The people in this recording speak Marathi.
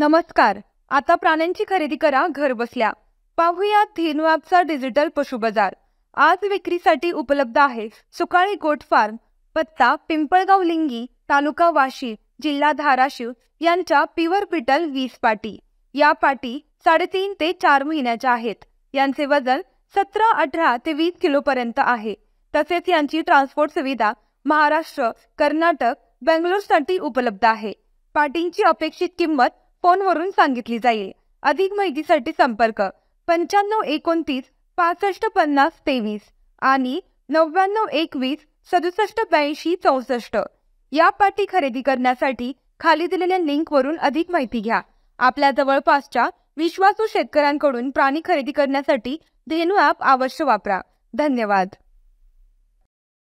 नमस्कार आता प्राण्यांची खरेदी करा घर बसल्या पाहूया धीनवाबचा डिजिटल पशु बाजार आज विक्रीसाठी उपलब्ध आहे सुकाळी गोट फार्म पत्ता पिंपळगाव लिंगी तालुका वाशी जिल्हा धाराशिव यांच्या प्युअर पिटल वीस पाटी या पाटी साडेतीन ते चार महिन्याच्या आहेत यांचे वजन सतरा अठरा ते वीस किलोपर्यंत आहे तसेच यांची ट्रान्सपोर्ट सुविधा महाराष्ट्र कर्नाटक बेंगलोरसाठी उपलब्ध आहे पाटींची अपेक्षित किंमत फोनवरून सांगितली जाईल अधिक माहितीसाठी संपर्क पंच्याण्णव एकोणतीस पासष्ट पन्नास तेवीस आणि नव्याण्णव एकवीस सदुसष्ट ब्याऐंशी चौसष्ट या पाटी खरेदी करण्यासाठी खाली दिलेल्या लिंकवरून अधिक माहिती घ्या आपल्या जवळपासच्या विश्वासू शेतकऱ्यांकडून प्राणी खरेदी करण्यासाठी धेनू ॲप अवश्य वापरा धन्यवाद